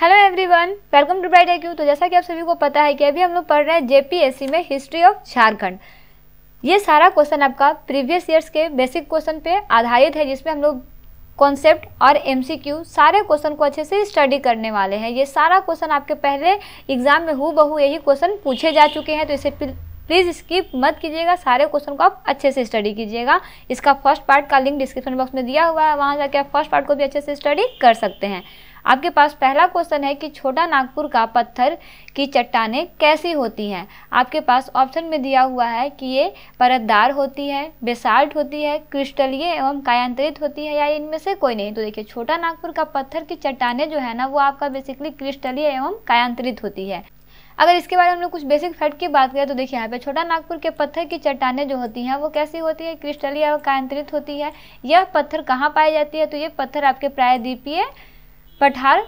hello everyone welcome to bright I तो जैसा कि आप सभी को पता है कि अभी हम लोग पढ़ रहे हैं जेपीएससी में हिस्ट्री ऑफ झारखंड ये सारा क्वेश्चन आपका प्रीवियस ईयर्स के बेसिक क्वेश्चन पे आधारित है जिसमें हम लोग कॉन्सेप्ट और एमसीक्यू सारे क्वेश्चन को अच्छे से स्टडी करने वाले हैं ये सारा क्वेश्चन आपके पहले एग्जाम में हु बहू यही क्वेश्चन पूछे जा चुके हैं तो इसे प्लीज़ स्किप मत कीजिएगा सारे क्वेश्चन को आप अच्छे से स्टडी कीजिएगा इसका फर्स्ट पार्ट का लिंक डिस्क्रिप्शन बॉक्स में दिया हुआ है वहाँ जाके आप फर्स्ट पार्ट को भी अच्छे से स्टडी कर सकते हैं आपके पास पहला क्वेश्चन है कि छोटा नागपुर का पत्थर की चट्टाने कैसी होती हैं आपके पास ऑप्शन में दिया हुआ है कि ये परतदार होती है बेसाल्ट होती है क्रिस्टलीय एवं कायांतरित होती है या इनमें से कोई नहीं तो देखिए छोटा नागपुर का पत्थर की चट्टाने जो है ना वो आपका बेसिकली क्रिस्टलीय एवं कायांतरित होती है अगर इसके बारे में हम लोग कुछ बेसिक फैक्ट की बात करें तो देखिए यहाँ पे छोटा नागपुर के पत्थर की चट्टाने जो होती हैं वो कैसी होती है क्रिस्टलीय और कायांतरित होती है यह पत्थर कहाँ पाई जाती है तो ये पत्थर आपके प्रायद्वीपीय पठार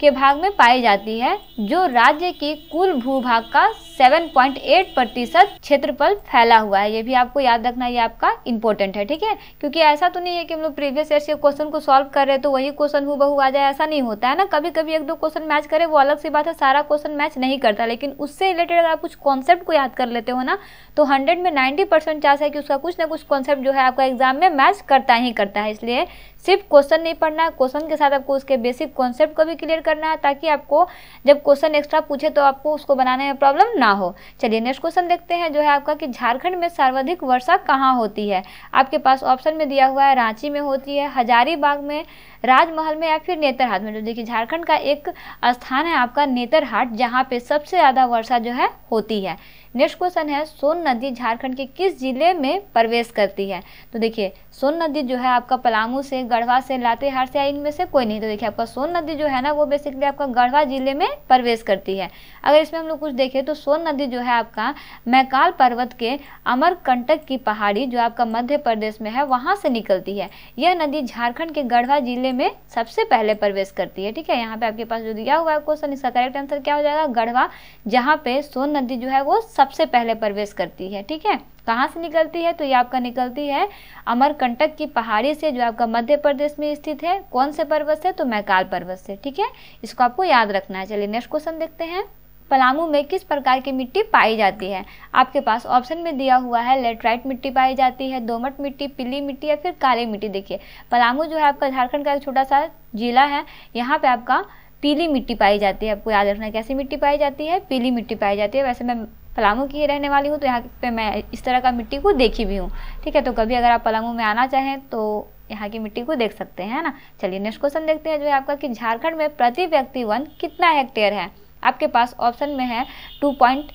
के भाग में पाई जाती है जो राज्य के कुल भूभाग का 7.8 प्रतिशत क्षेत्रफल फैला हुआ है ये भी आपको याद रखना ये आपका इंपॉर्टेंट है ठीक है क्योंकि ऐसा तो नहीं है कि हम लोग प्रीवियस ईयर के क्वेश्चन को सॉल्व कर रहे हैं तो वही क्वेश्चन हु बहु आ जाए ऐसा नहीं होता है ना कभी कभी एक दो क्वेश्चन मैच करे वो अलग सी बात है सारा क्वेश्चन मैच नहीं करता लेकिन उससे रिलेटेड अगर आप कुछ कॉन्सेप्ट को याद कर लेते हो ना तो हंड्रेड में नाइन्टी परसेंट है कि उसका कुछ ना कुछ कॉन्सेप्ट जो है आपका एग्जाम में मैच करता ही करता है इसलिए सिर्फ क्वेश्चन नहीं पढ़ना है क्वेश्चन के साथ आपको उसके बेसिक कॉन्सेप्ट को भी क्लियर करना है ताकि आपको जब क्वेश्चन एक्स्ट्रा पूछे तो आपको उसको बनाने में प्रॉब्लम ना ना हो चलिए नेक्स्ट क्वेश्चन देखते हैं जो है आपका कि झारखंड में सर्वाधिक वर्षा कहाँ होती है आपके पास ऑप्शन में दिया हुआ है रांची में होती है हजारीबाग में राजमहल में या फिर नेतरहाट में जो तो देखिए झारखंड का एक स्थान है आपका नेतरहाट जहाँ पे सबसे ज़्यादा वर्षा जो है होती है नेक्स्ट क्वेश्चन है सोन नदी झारखंड के किस जिले में प्रवेश करती है तो देखिए सोन नदी जो है आपका पलामू से गढ़वा से लातेहार से या इनमें से कोई नहीं तो देखिए आपका सोन नदी जो है ना वो बेसिकली आपका गढ़वा जिले में प्रवेश करती है अगर इसमें हम लोग कुछ देखें तो सोन नदी जो है आपका मैकाल पर्वत के अमरकंटक की पहाड़ी जो आपका मध्य प्रदेश में है वहाँ से निकलती है यह नदी झारखंड के गढ़वा जिले जिले में सबसे पहले प्रवेश करती है ठीक है यहाँ पे आपके पास जो दिया हुआ है क्वेश्चन इसका करेक्ट आंसर क्या हो जाएगा गढ़वा जहाँ पे सोन नदी जो है वो सबसे पहले प्रवेश करती है ठीक है कहाँ से निकलती है तो ये आपका निकलती है अमरकंटक की पहाड़ी से जो आपका मध्य प्रदेश में स्थित है कौन से पर्वत से तो मैकाल पर्वत से ठीक है इसको आपको याद रखना है चलिए नेक्स्ट क्वेश्चन देखते हैं पलामू में किस प्रकार की मिट्टी पाई जाती है आपके पास ऑप्शन में दिया हुआ है लेटराइट मिट्टी पाई जाती है दोमट मिट्टी पीली मिट्टी या फिर काली मिट्टी देखिए पलामू जो है आपका झारखंड का एक छोटा सा जिला है यहाँ पे आपका पीली मिट्टी पाई जाती है आपको याद रखना कैसी मिट्टी पाई जाती है पीली मिट्टी पाई जाती है वैसे मैं पलामू की रहने वाली हूँ तो यहाँ पे मैं इस तरह का मिट्टी को देखी भी हूँ ठीक है तो कभी अगर आप पलामू में आना चाहें तो यहाँ की मिट्टी को देख सकते हैं ना चलिए नेक्स्ट क्वेश्चन देखते हैं जो है आपका कि झारखंड में प्रति व्यक्ति वन कितना हेक्टेयर है आपके पास ऑप्शन में है टू पॉइंट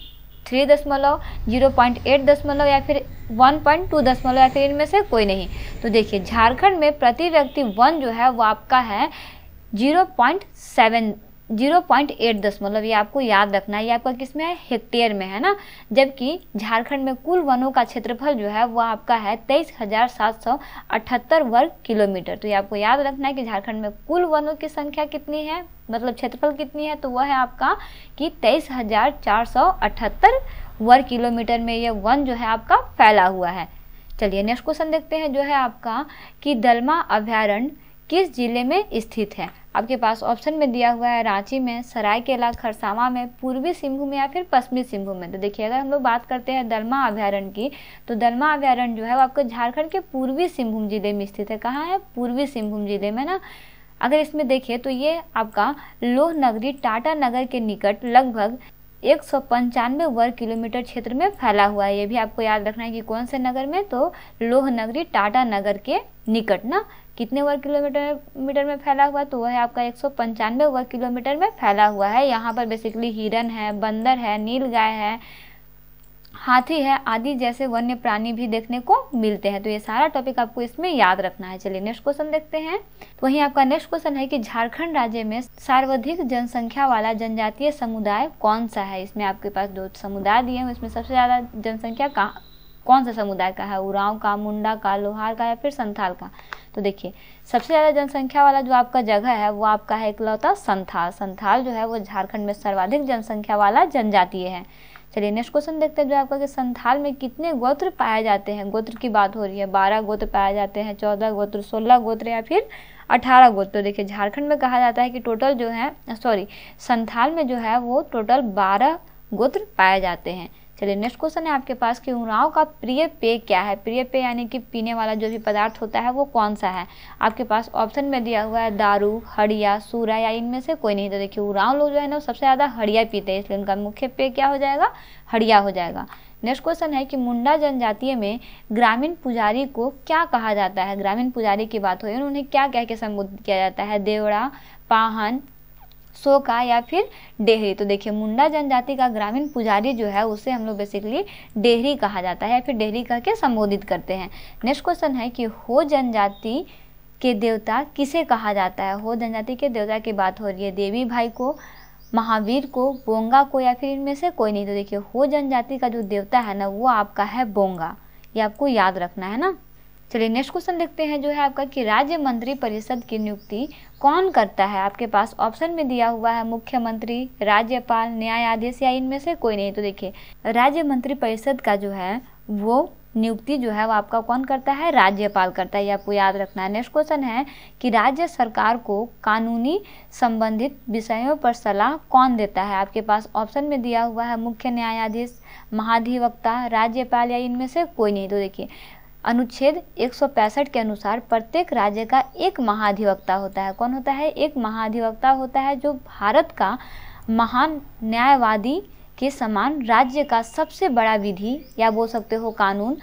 थ्री दशमलव जीरो पॉइंट एट दशमलव या फिर वन पॉइंट टू दशमलव या फिर इनमें से कोई नहीं तो देखिए झारखंड में प्रति व्यक्ति वन जो है वो आपका है zero point seven zero point eight दशमलव मतलब ये आपको याद रखना है ये आपका किस में है हेक्टेयर में है ना जबकि झारखंड में कुल वनों का क्षेत्रफल जो है वह आपका है तेईस हजार सात सौ अठहत्तर वर्ग किलोमीटर तो ये आपको याद रखना है कि झारखंड में कुल वनों की संख्या कितनी है मतलब क्षेत्रफल कितनी है तो वह है आपका कि तेईस हजार चार सौ अठहत्तर वर्ग किलोमीटर में यह वन जो है आपका फैला हुआ है चलिए नेक्स्ट क्वेश्चन देखते हैं जो है आपका कि दलमा अभ्यारण्य किस ज़िले में स्थित है आपके पास ऑप्शन में दिया हुआ है रांची में सरायकेला खरसावा में पूर्वी सिंहभूम में या फिर पश्चिमी सिंहभूम में तो देखिए अगर हम लोग बात करते हैं दलमा अभ्यारण्य की तो दलमा अभ्यारण्य जो है वो आपको झारखंड के पूर्वी सिंहभूम जिले में स्थित है कहाँ है पूर्वी सिंहभूम जिले में ना अगर इसमें देखें तो ये आपका लोह नगरी टाटा नगर के निकट लगभग एक सौ पंचानवे वर्ग किलोमीटर क्षेत्र में फैला हुआ है ये भी आपको याद रखना है कि कौन से नगर में तो लोह नगरी टाटा नगर के निकट ना कितने वर्ग किलोमीटर मीटर में फैला हुआ तो वह है आपका एक वर्ग किलोमीटर में फैला हुआ है यहाँ पर बेसिकली हिरन है बंदर है नील गाय है हाथी है आदि जैसे वन्य प्राणी भी देखने को मिलते हैं तो ये सारा टॉपिक आपको इसमें याद रखना है चलिए नेक्स्ट क्वेश्चन देखते हैं तो वहीं आपका नेक्स्ट क्वेश्चन है कि झारखंड राज्य में सर्वाधिक जनसंख्या वाला जनजातीय समुदाय कौन सा है इसमें आपके पास दो समुदाय दिए हैं इसमें सबसे ज़्यादा जनसंख्या कहाँ कौन सा समुदाय का है उराव का मुंडा का लोहार का या फिर संथाल का तो देखिए सबसे ज़्यादा जनसंख्या वाला जो आपका जगह है वो आपका है इकलौता संथाल संथाल जो है वो झारखंड में सर्वाधिक जनसंख्या वाला जनजातीय है चलिए नेक्स्ट क्वेश्चन देखते हैं जो आपका कि संथाल में कितने गोत्र पाए जाते हैं गोत्र की बात हो रही है बारह गोत्र पाए जाते हैं चौदह गोत्र सोलह गोत्र या फिर अठारह गोत्र देखिए झारखंड में कहा जाता है कि टोटल जो है सॉरी संथाल में जो है वो टोटल बारह गोत्र पाए जाते हैं चलिए नेक्स्ट क्वेश्चन है आपके पास कि उनाव का प्रिय पेय क्या है प्रिय पेय यानी कि पीने वाला जो भी पदार्थ होता है वो कौन सा है आपके पास ऑप्शन में दिया हुआ है दारू हड़िया सूरा या इनमें से कोई नहीं तो देखिए उराव लोग जो है ना सबसे ज़्यादा हड़िया पीते हैं इसलिए उनका मुख्य पेय क्या हो जाएगा हड़िया हो जाएगा नेक्स्ट क्वेश्चन है कि मुंडा जनजातीय में ग्रामीण पुजारी को क्या कहा जाता है ग्रामीण पुजारी की बात हो उन्हें क्या कह के संबोधित किया जाता है देवड़ा पाहन सो का या फिर डेहरी तो देखिए मुंडा जनजाति का ग्रामीण पुजारी जो है उसे हम लोग बेसिकली डेहरी कहा जाता है या फिर डेहरी कह के संबोधित करते हैं नेक्स्ट क्वेश्चन है कि हो जनजाति के देवता किसे कहा जाता है हो जनजाति के देवता की बात हो रही है देवी भाई को महावीर को बोंगा को या फिर इनमें से कोई नहीं तो देखिए हो जनजाति का जो देवता है ना वो आपका है बोंगा ये आपको याद रखना है ना चलिए नेक्स्ट क्वेश्चन देखते हैं जो है आपका कि राज्य मंत्री परिषद की नियुक्ति कौन करता है आपके पास ऑप्शन में दिया हुआ है मुख्यमंत्री राज्यपाल न्यायाधीश या इनमें से कोई नहीं तो देखिए राज्य मंत्री परिषद का जो है वो नियुक्ति जो है वो आपका कौन करता है राज्यपाल करता है ये आपको याद रखना है नेक्स्ट क्वेश्चन है कि राज्य सरकार को कानूनी संबंधित विषयों पर सलाह कौन देता है आपके पास ऑप्शन में दिया हुआ है मुख्य न्यायाधीश महाधिवक्ता राज्यपाल या इनमें से कोई नहीं तो देखिए अनुच्छेद एक के अनुसार प्रत्येक राज्य का एक महाधिवक्ता होता है कौन होता है एक महाधिवक्ता होता है जो भारत का महान न्यायवादी के समान राज्य का सबसे बड़ा विधि या बोल सकते हो कानून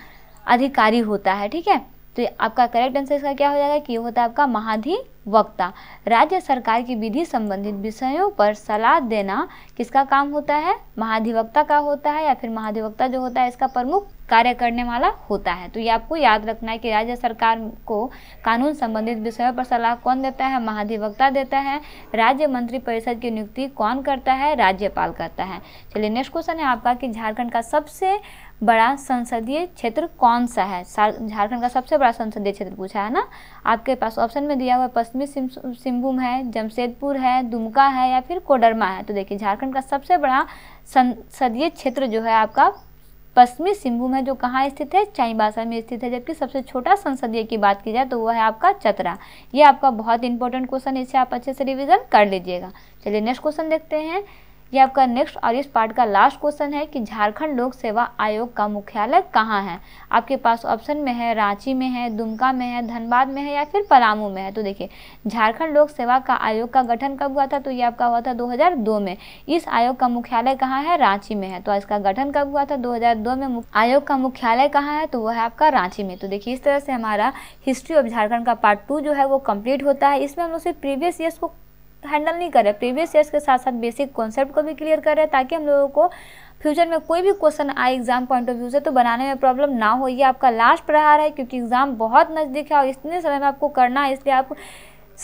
अधिकारी होता है ठीक है तो आपका करेक्ट आंसर इसका क्या हो जाएगा कि होता है आपका महाधि वक्ता राज्य सरकार की विधि संबंधित विषयों पर सलाह देना किसका काम होता है महाधिवक्ता का होता है या फिर महाधिवक्ता जो होता है इसका प्रमुख कार्य करने वाला होता है तो ये आपको याद रखना है कि राज्य सरकार को कानून संबंधित विषयों पर सलाह कौन देता है महाधिवक्ता देता है राज्य मंत्री परिषद की नियुक्ति कौन करता है राज्यपाल करता है चलिए नेक्स्ट क्वेश्चन है आपका कि झारखंड का सबसे बड़ा संसदीय क्षेत्र कौन सा है झारखंड का सबसे बड़ा संसदीय क्षेत्र पूछा है ना आपके पास ऑप्शन में दिया हुआ पश्चिमी सिंहभूम है जमशेदपुर है दुमका है या फिर कोडरमा है तो देखिए झारखंड का सबसे बड़ा संसदीय क्षेत्र जो है आपका पश्चिमी सिंहभूम है जो कहाँ स्थित है चाईबासा में स्थित है जबकि सबसे छोटा संसदीय की बात की जाए तो वह है आपका चतरा ये आपका बहुत इंपॉर्टेंट क्वेश्चन है इसे आप अच्छे से रिविजन कर लीजिएगा चलिए नेक्स्ट क्वेश्चन देखते हैं ये आपका नेक्स्ट और इस पार्ट का लास्ट क्वेश्चन है कि झारखंड लोक सेवा आयोग का मुख्यालय कहाँ है आपके पास ऑप्शन में है रांची में है दुमका में है धनबाद में है या फिर पलामू में है तो देखिए झारखंड लोक सेवा का आयोग का गठन कब हुआ था तो ये आपका हुआ था 2002 में इस आयोग का मुख्यालय कहाँ है रांची में है तो इसका गठन कब हुआ था दो में आयोग का मुख्यालय कहाँ है तो वह है आपका रांची में तो देखिए इस तरह से हमारा हिस्ट्री ऑफ झारखंड का पार्ट टू जो है वो कम्प्लीट होता है इसमें हम लोग सिर्फ प्रीवियस ईयर्स को हैंडल नहीं कर रहे प्रीवियस ईयर्स के साथ साथ बेसिक कॉन्सेप्ट को भी क्लियर कर रहे हैं ताकि हम लोगों को फ्यूचर में कोई भी क्वेश्चन आए एग्जाम पॉइंट ऑफ व्यू से तो बनाने में प्रॉब्लम ना हो ये आपका लास्ट प्रहार है क्योंकि एग्ज़ाम बहुत नज़दीक है और इतने समय में आपको करना है इसलिए आप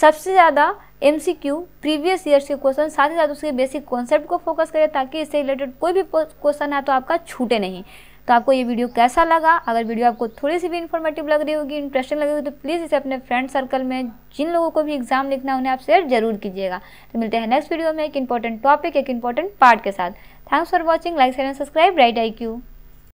सबसे ज़्यादा M C Q previous years के क्वेश्चन साथ ही साथ उसके बेसिक कॉन्सेप्ट को फोकस करें ताकि इससे रिलेटेड कोई भी क्वेश्चन है तो आपका छूटे नहीं तो आपको ये वीडियो कैसा लगा अगर वीडियो आपको थोड़ी सी भी इन्फॉर्मेटिव लग रही होगी इंटरेस्टिंग लगी होगी तो प्लीज़ इसे अपने फ्रेंड सर्कल में जिन लोगों को भी एग्जाम लिखना उन्हें आप शेयर जरूर कीजिएगा तो मिलते हैं नेक्स्ट वीडियो में एक इंपॉर्टेंट टॉपिक एक इंपॉर्टेंट पार्ट के साथ thanks for watching like share and subscribe right I Q